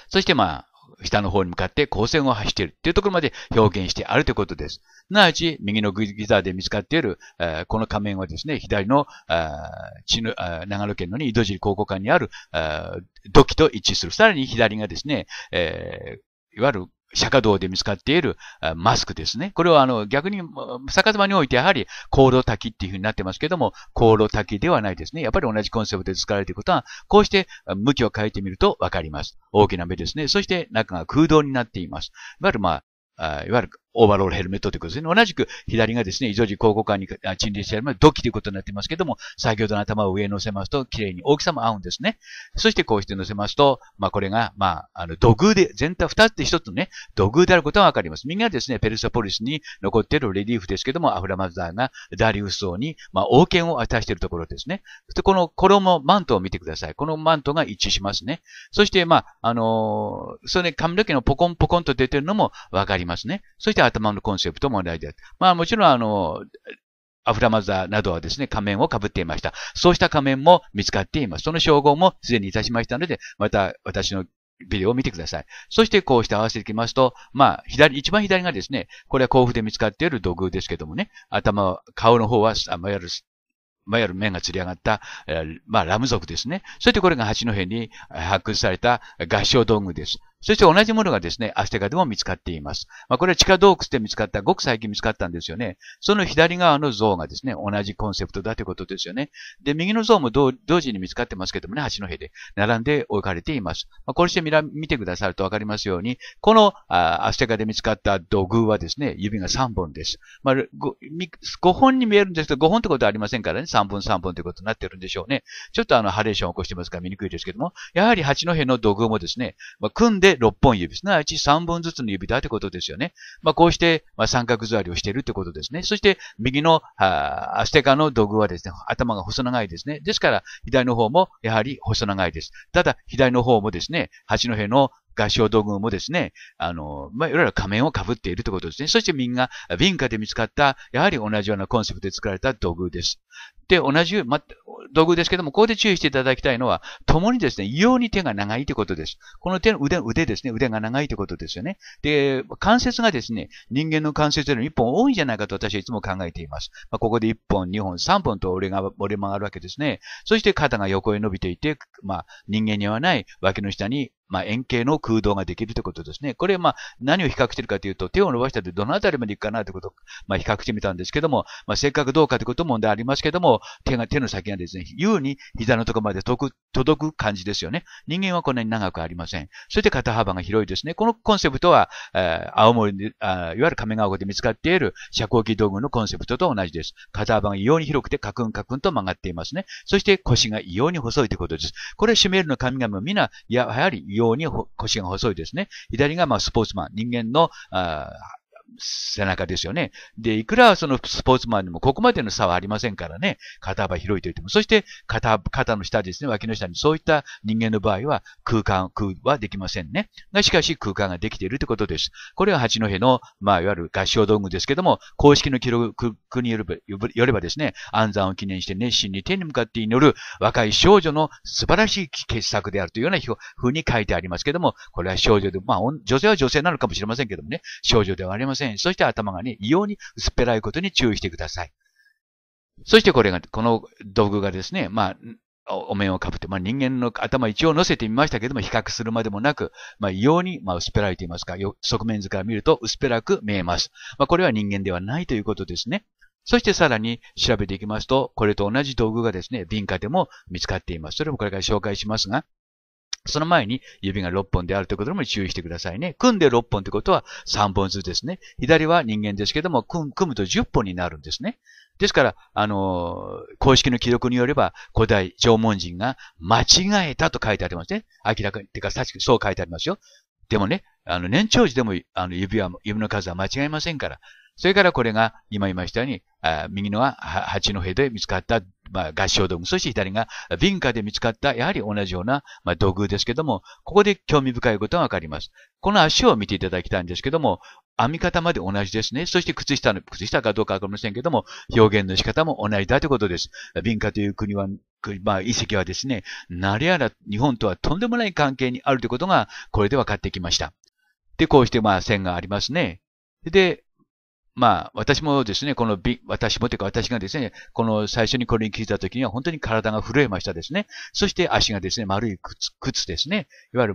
そしてまあ、下の方に向かって光線を走っているというところまで表現してあるということです。すなわち、右のギザーで見つかっている、えー、この仮面はですね、左の、血の長野県の、ね、井戸尻考古館にある土器と一致する。さらに左がですね、えー、いわゆる釈迦道で見つかっているマスクですね。これはあの逆に、逆さまにおいてやはり、香炉滝っていうふうになってますけども、香炉滝ではないですね。やっぱり同じコンセプトで使われていることは、こうして向きを変えてみるとわかります。大きな目ですね。そして中が空洞になっています。いわゆるまあ、いわゆるオーバーロールヘルメットということですね。同じく左がですね、異常時交互間に沈臨してやるまで土器ということになってますけども、先ほどの頭を上に乗せますと、綺麗に大きさも合うんですね。そしてこうして乗せますと、まあこれが、まあ、あの、土偶で、全体二つで一つのね、土偶であることがわかります。みんなですね、ペルソポリスに残っているレリーフですけども、アフラマザーがダリウス王に、まあ、王権を渡しているところですね。そしてこの衣、マントを見てください。このマントが一致しますね。そして、まあ、あのー、それ、ね、髪の毛のポコンポコンと出てるのもわかりますね。そしてて頭のコンセプトも同じです。まあもちろんあの、アフラマザーなどはですね、仮面をかぶっていました。そうした仮面も見つかっています。その称号もすでにいたしましたので、また私のビデオを見てください。そしてこうして合わせていきますと、まあ、左、一番左がですね、これは甲府で見つかっている土偶ですけどもね、頭、顔の方は、あまやる、まやる面が釣り上がった、えー、まあ、ラム族ですね。そしてこれが八戸に発掘された合唱道具です。そして同じものがですね、アステカでも見つかっています。まあ、これは地下洞窟で見つかった、ごく最近見つかったんですよね。その左側の像がですね、同じコンセプトだということですよね。で、右の像も同時に見つかってますけどもね、橋の辺で並んで置かれています。まあ、こうして見てくださるとわかりますように、このあアステカで見つかった土偶はですね、指が3本です。まあ5、5本に見えるんですけど、5本ってことはありませんからね、3本3本ということになってるんでしょうね。ちょっとあの、ハレーションを起こしてますから見にくいですけども、やはり八戸の土偶もですね、まあ、組んでで6本指、すなわち3本ずつの指だということですよね。まあ、こうして、まあ、三角座りをしているということですね。そして、右の、あアステカの土偶はですね、頭が細長いですね。ですから、左の方もやはり細長いです。ただ、左の方もですね、八戸の合唱道具もですね、あの、まあ、いろいろ仮面を被っているということですね。そしてみんな、民家で見つかった、やはり同じようなコンセプトで作られた道具です。で、同じ、ま、道具ですけども、ここで注意していただきたいのは、共にですね、異様に手が長いということです。この手の腕、腕ですね、腕が長いということですよね。で、関節がですね、人間の関節よりも一本多いんじゃないかと私はいつも考えています。まあ、ここで一本、二本、三本と折れが、折れ曲がるわけですね。そして肩が横へ伸びていて、まあ、人間にはない脇の下にまあ、円形の空洞ができるということですね。これ、まあ、何を比較しているかというと、手を伸ばしたってどのあたりまで行くかなということを、まあ、比較してみたんですけども、まあ、かくどうかということも問題ありますけども、手が、手の先がですね、優に膝のところまで届く、届く感じですよね。人間はこんなに長くありません。そして肩幅が広いですね。このコンセプトは、えー、青森であ、いわゆる亀川湖で見つかっている遮光器道具のコンセプトと同じです。肩幅が異様に広くてカクンカクンと曲がっていますね。そして腰が異様に細いということです。これ、シめメールの神々は皆、やはり異様ように腰が細いですね。左がまあスポーツマン、人間の、あ背中ですよね。で、いくらそのスポーツマンでもここまでの差はありませんからね。肩幅広いと言っても。そして肩、肩の下ですね、脇の下にそういった人間の場合は空間、空はできませんね。が、しかし空間ができているということです。これは八戸の、まあ、いわゆる合唱道具ですけども、公式の記録によればよればですね、暗算を記念して熱心に天に向かって祈る若い少女の素晴らしい傑作であるというようなふうに書いてありますけども、これは少女で、まあ、女性は女性なのかもしれませんけどもね、少女ではありません。せん。そして頭がね、異様に薄っぺらいことに注意してください。そしてこれが、この道具がですね、まあ、お面をかぶって、まあ、人間の頭一応乗せてみましたけども、比較するまでもなく、まあ、異様に、まあ、薄っぺらいと言いますか、側面図から見ると薄っぺらく見えます。まあ、これは人間ではないということですね。そしてさらに調べていきますと、これと同じ道具がですね、文化でも見つかっています。それもこれから紹介しますが、その前に指が6本であるということにも注意してくださいね。組んで6本ということは3本ずつですね。左は人間ですけども、組むと10本になるんですね。ですから、あのー、公式の記録によれば、古代縄文人が間違えたと書いてありますね。明らかに、てか、さそう書いてありますよ。でもね、あの、年長時でも、あの、指は、指の数は間違えませんから。それからこれが、今言いましたように、あ右のは蜂の辺で見つかったまあ、合唱道具。そして左が、民家で見つかった、やはり同じような、まあ、土偶ですけども、ここで興味深いことがわかります。この足を見ていただきたいんですけども、編み方まで同じですね。そして靴下の、靴下かどうかわかりませんけども、表現の仕方も同じだということです。民家という国は、まあ、遺跡はですね、なれやら日本とはとんでもない関係にあるということが、これで分かってきました。で、こうしてまあ線がありますね。で、まあ、私もですね、このび、私もというか私がですね、この最初にこれに聞いた時には本当に体が震えましたですね。そして足がですね、丸い靴、靴ですね。いわゆる、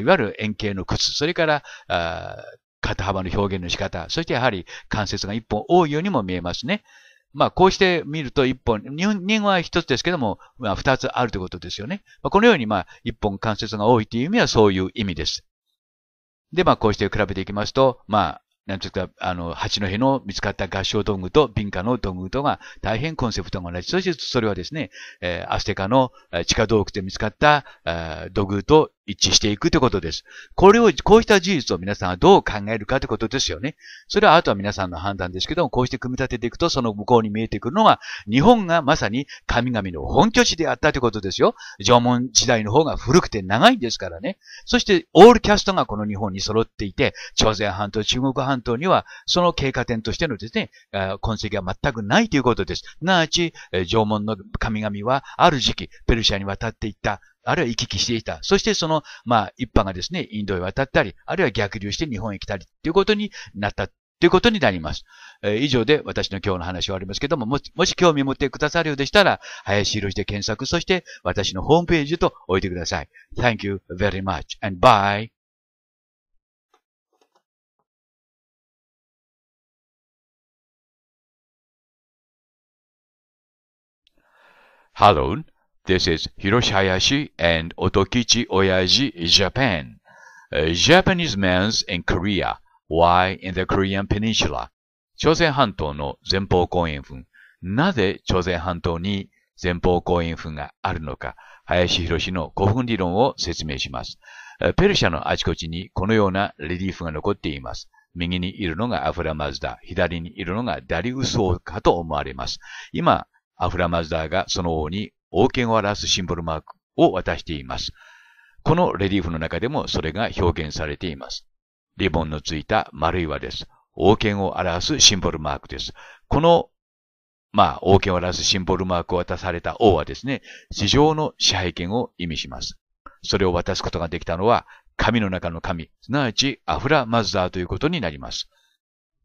いわゆる円形の靴。それから、あ肩幅の表現の仕方。そしてやはり関節が一本多いようにも見えますね。まあ、こうして見ると一本、人は一つですけども、まあ、二つあるということですよね。まあ、このように、まあ、一本関節が多いという意味はそういう意味です。で、まあ、こうして比べていきますと、まあ、なんつうか、あの、八戸の見つかった合唱道具と敏感の道具とが大変コンセプトが同じ。そしてそれはですね、えー、アステカの地下洞窟で見つかった、えー、土偶と一致していくということです。これを、こうした事実を皆さんはどう考えるかということですよね。それはあとは皆さんの判断ですけども、こうして組み立てていくと、その向こうに見えてくるのは、日本がまさに神々の本拠地であったということですよ。縄文時代の方が古くて長いんですからね。そして、オールキャストがこの日本に揃っていて、朝鮮半島、中国半島には、その経過点としてのですね、痕跡が全くないということです。なあち、縄文の神々は、ある時期、ペルシアに渡っていった、あるいは行き来していた。そしてその、まあ、一般がですね、インドへ渡ったり、あるいは逆流して日本へ来たり、ということになったということになります。えー、以上で私の今日の話はありますけども、もし、もし興味を持ってくださるようでしたら、林博で検索、そして私のホームページと置いてください。Thank you very much and bye. Hallo This is Hiroshi Hayashi and Otokichi Oyaji, Japan. Japanese men's in Korea. Why in the Korean Peninsula? 朝鮮半島の前方後円墳。なぜ朝鮮半島に前方後円墳があるのか、林博の古墳理論を説明します。ペルシャのあちこちにこのようなレリーフが残っています。右にいるのがアフラマズダ、左にいるのがダリウス王かと思われます。今、アフラマズダがその王に王権を表すシンボルマークを渡しています。このレリーフの中でもそれが表現されています。リボンのついた丸い輪です。王権を表すシンボルマークです。この、まあ、王権を表すシンボルマークを渡された王はですね、地上の支配権を意味します。それを渡すことができたのは、神の中の神、すなわちアフラマザーということになります。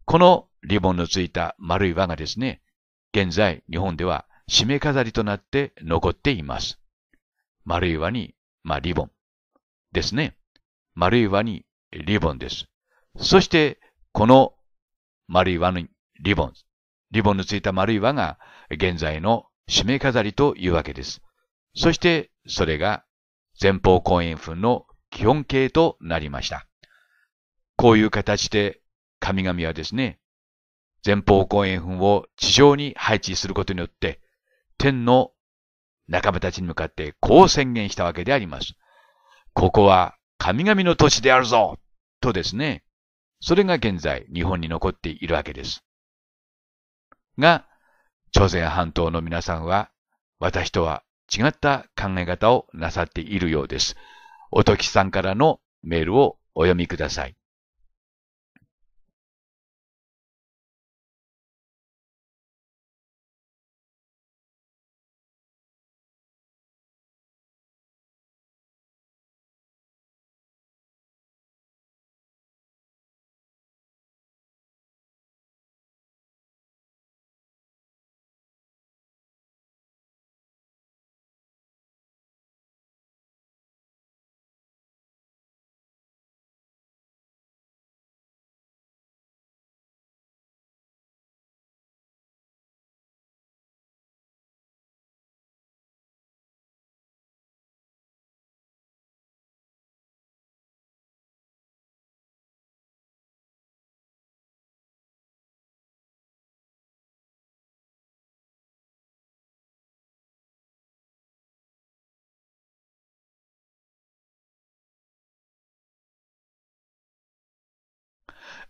このリボンのついた丸い輪がですね、現在日本では締め飾りとなって残っています。丸い輪に、まあ、リボンですね。丸い輪にリボンです。そして、この丸い輪にリボン、リボンのついた丸い輪が現在の締め飾りというわけです。そして、それが前方後円墳の基本形となりました。こういう形で神々はですね、前方後円墳を地上に配置することによって、天の仲間たちに向かってこう宣言したわけであります。ここは神々の都市であるぞとですね。それが現在日本に残っているわけです。が、朝鮮半島の皆さんは私とは違った考え方をなさっているようです。おときさんからのメールをお読みください。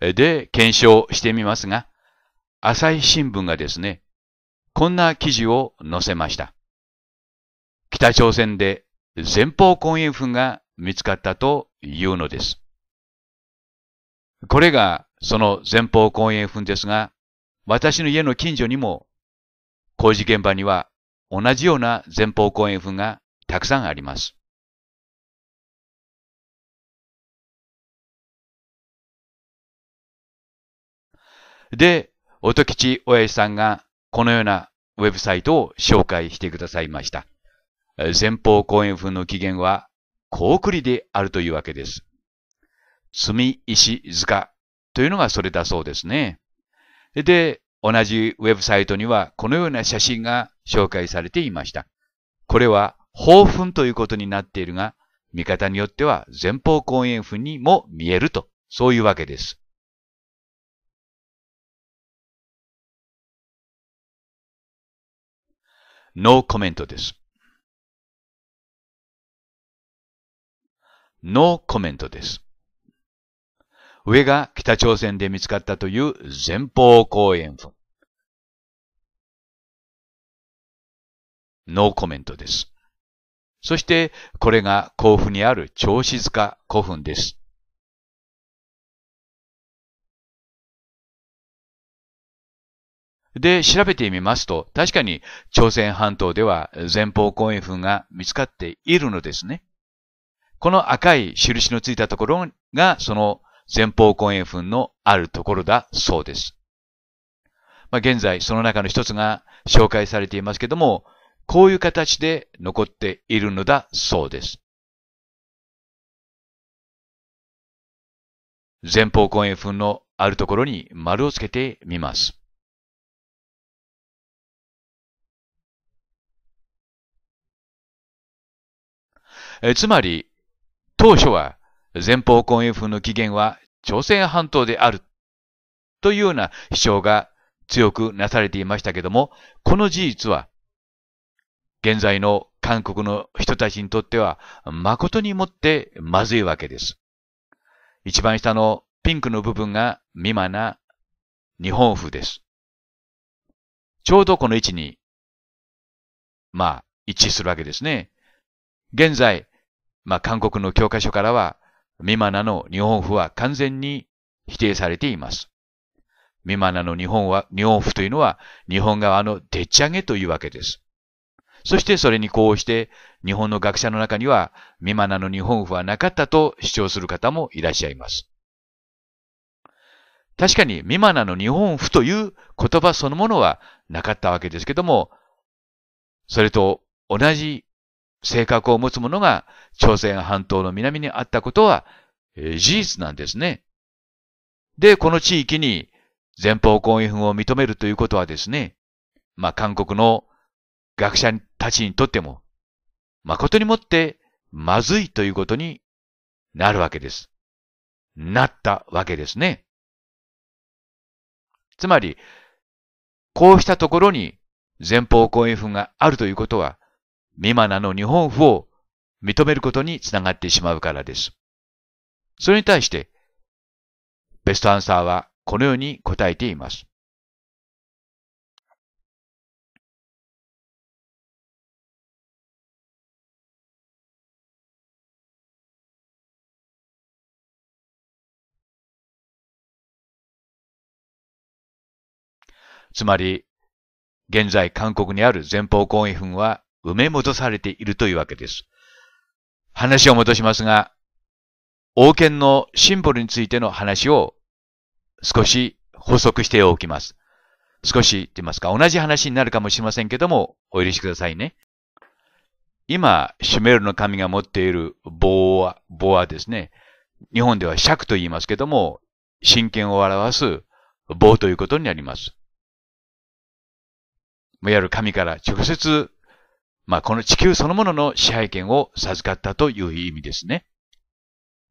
で検証してみますが、朝日新聞がですね、こんな記事を載せました。北朝鮮で前方根炎粉が見つかったというのです。これがその前方根炎粉ですが、私の家の近所にも工事現場には同じような前方根炎粉がたくさんあります。で、音吉親父さんがこのようなウェブサイトを紹介してくださいました。前方後円墳の起源は、高栗であるというわけです。積石塚というのがそれだそうですね。で、同じウェブサイトにはこのような写真が紹介されていました。これは、方墳ということになっているが、見方によっては前方後円墳にも見えると、そういうわけです。ノーコメントです。ノーコメントです。上が北朝鮮で見つかったという前方後円墳。ノーコメントです。そして、これが甲府にある長子塚古墳です。で、調べてみますと、確かに朝鮮半島では前方後円墳が見つかっているのですね。この赤い印のついたところが、その前方後円墳のあるところだそうです。まあ、現在、その中の一つが紹介されていますけども、こういう形で残っているのだそうです。前方後円墳のあるところに丸をつけてみます。えつまり、当初は前方後円風の起源は朝鮮半島であるというような主張が強くなされていましたけども、この事実は現在の韓国の人たちにとっては誠にもってまずいわけです。一番下のピンクの部分が未満な日本風です。ちょうどこの位置に、まあ、一致するわけですね。現在、まあ、韓国の教科書からは、ミマナの日本譜は完全に否定されています。ミマナの日本は、日本譜というのは、日本側のでっち上げというわけです。そしてそれにこうして、日本の学者の中には、ミマナの日本譜はなかったと主張する方もいらっしゃいます。確かに、ミマナの日本譜という言葉そのものはなかったわけですけども、それと同じ性格を持つ者が朝鮮半島の南にあったことは、えー、事実なんですね。で、この地域に前方後円墳を認めるということはですね、まあ、韓国の学者たちにとっても、誠にもってまずいということになるわけです。なったわけですね。つまり、こうしたところに前方後円墳があるということは、ミマナの日本譜を認めることにつながってしまうからです。それに対して、ベストアンサーはこのように答えています。つまり、現在韓国にある前方後円墳は埋め戻されているというわけです。話を戻しますが、王権のシンボルについての話を少し補足しておきます。少しって言いますか、同じ話になるかもしれませんけども、お許しくださいね。今、シュメールの神が持っている棒は、棒はですね、日本では尺と言いますけども、真剣を表す棒ということになります。いわゆる神から直接まあ、この地球そのものの支配権を授かったという意味ですね。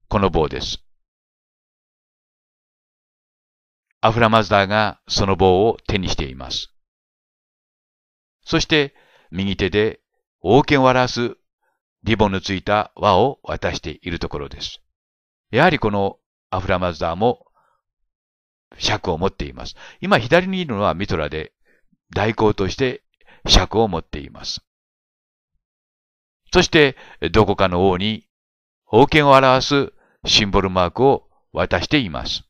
この棒です。アフラマズダーがその棒を手にしています。そして、右手で王権を表すリボンのついた輪を渡しているところです。やはりこのアフラマズダーも尺を持っています。今左にいるのはミトラで、代行として尺を持っています。そして、どこかの王に、王権を表すシンボルマークを渡しています。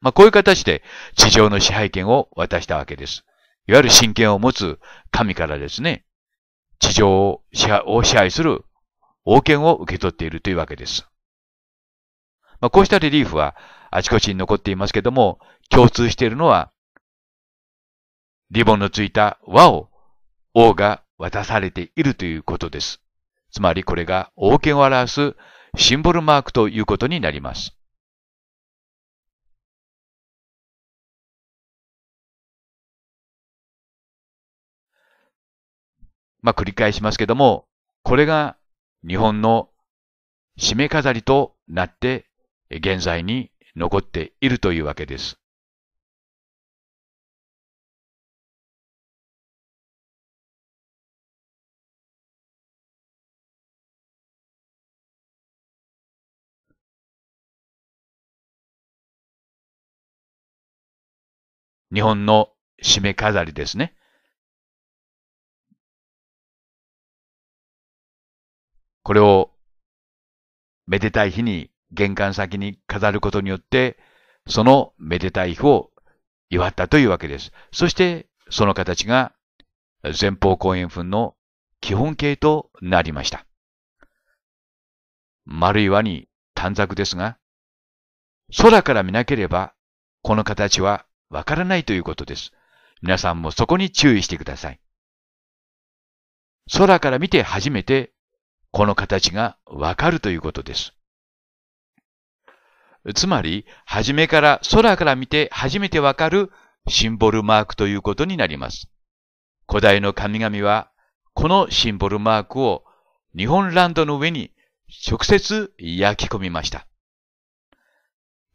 まあ、こういう形で地上の支配権を渡したわけです。いわゆる神権を持つ神からですね、地上を支配する王権を受け取っているというわけです。まあ、こうしたレリーフはあちこちに残っていますけども、共通しているのはリボンのついた輪を王が渡されているということです。つまりこれが王権を表すシンボルマークということになります。まあ、繰り返しますけども、これが日本の締め飾りとなって現在に残っているというわけです。日本の締め飾りですね。これをめでたい日に玄関先に飾ることによって、そのめでたい日を祝ったというわけです。そしてその形が前方後円墳の基本形となりました。丸い輪に短冊ですが、空から見なければこの形はわからないということです。皆さんもそこに注意してください。空から見て初めてこの形がわかるということです。つまり、初めから空から見て初めてわかるシンボルマークということになります。古代の神々はこのシンボルマークを日本ランドの上に直接焼き込みました。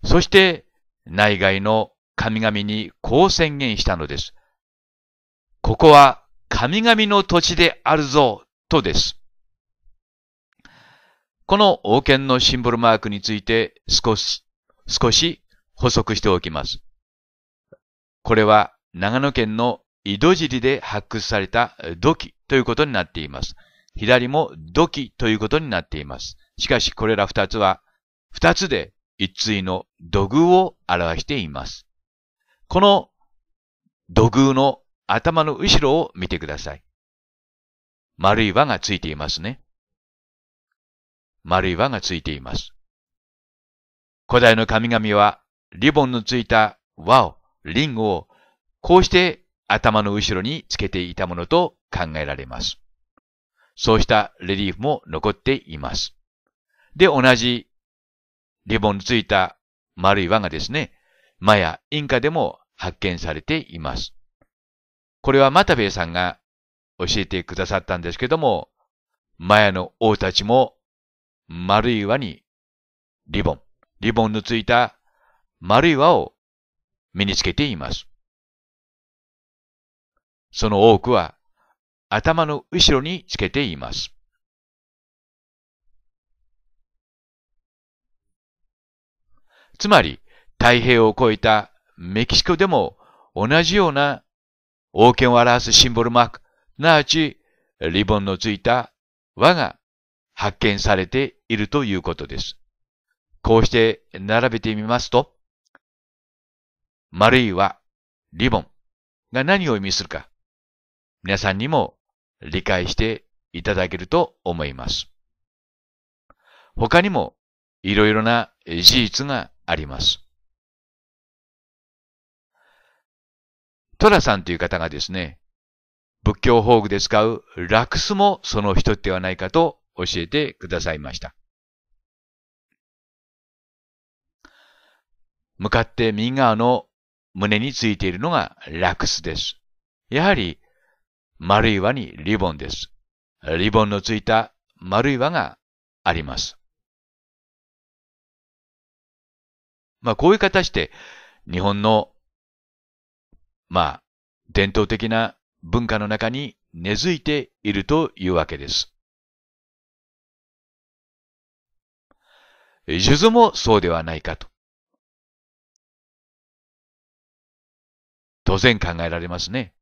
そして内外の神々にこう宣言したのです。ここは神々の土地であるぞ、とです。この王権のシンボルマークについて少し、少し補足しておきます。これは長野県の井戸尻で発掘された土器ということになっています。左も土器ということになっています。しかしこれら二つは、二つで一対の土偶を表しています。この土偶の頭の後ろを見てください。丸い輪がついていますね。丸い輪がついています。古代の神々はリボンのついた輪を、リングを、こうして頭の後ろにつけていたものと考えられます。そうしたレリーフも残っています。で、同じリボンのついた丸い輪がですね、マヤ、インカでも発見されています。これは又兵衛さんが教えてくださったんですけども、マヤの王たちも丸い輪にリボン、リボンのついた丸い輪を身につけています。その多くは頭の後ろにつけています。つまり、太平洋を越えたメキシコでも同じような王権を表すシンボルマーク、すなわちリボンのついた輪が発見されているということです。こうして並べてみますと、丸い輪、リボンが何を意味するか、皆さんにも理解していただけると思います。他にもいろいろな事実があります。トラさんという方がですね、仏教法具で使うラクスもその一ではないかと教えてくださいました。向かって右側の胸についているのがラクスです。やはり丸い輪にリボンです。リボンのついた丸い輪があります。まあこういう形で日本のまあ、伝統的な文化の中に根付いているというわけです。数珠もそうではないかと。当然考えられますね。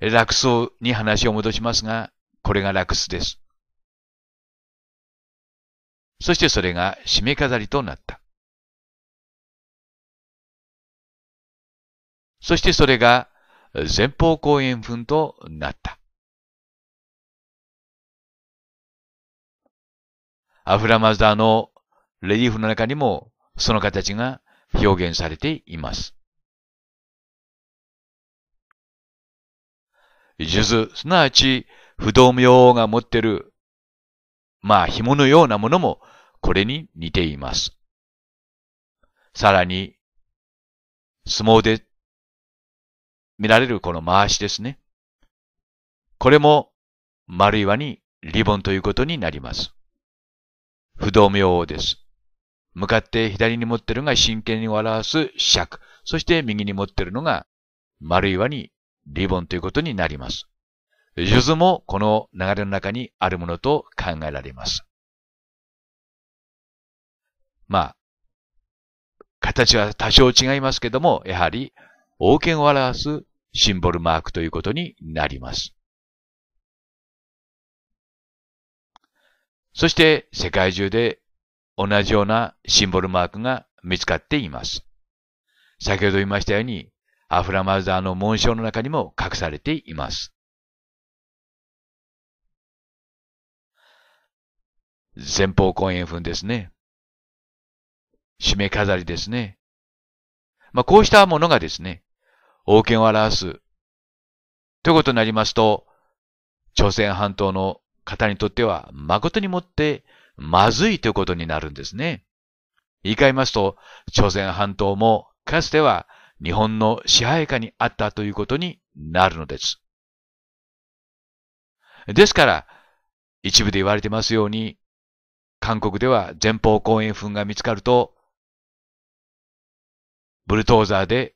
落草に話を戻しますが、これが楽草です。そしてそれが締め飾りとなった。そしてそれが前方後円墳となった。アフラマザーのレリーフの中にもその形が表現されています。数珠、すなわち不動明王が持ってる、まあ紐のようなものもこれに似ています。さらに、相撲で見られるこの回しですね。これも丸岩にリボンということになります。不動明王です。向かって左に持ってるのが真剣に表す尺。そして右に持ってるのが丸岩にリボンということになります。数珠もこの流れの中にあるものと考えられます。まあ、形は多少違いますけども、やはり王権を表すシンボルマークということになります。そして世界中で同じようなシンボルマークが見つかっています。先ほど言いましたように、アフラマザーの紋章の中にも隠されています。前方後円墳ですね。締め飾りですね。まあ、こうしたものがですね、王権を表す。ということになりますと、朝鮮半島の方にとっては、誠にもってまずいということになるんですね。言い換えますと、朝鮮半島もかつては日本の支配下にあったということになるのです。ですから、一部で言われてますように、韓国では前方後円墳が見つかると、ブルトーザーで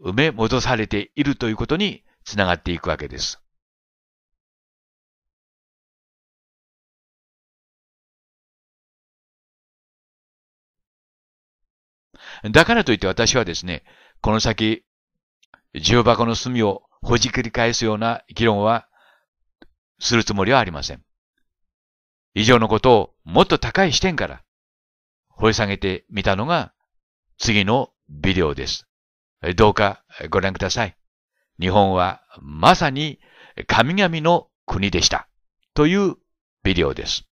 埋め戻されているということにつながっていくわけです。だからといって私はですね、この先、重箱の隅をほじくり返すような議論はするつもりはありません。以上のことをもっと高い視点から掘り下げてみたのが次のビデオです。どうかご覧ください。日本はまさに神々の国でした。というビデオです。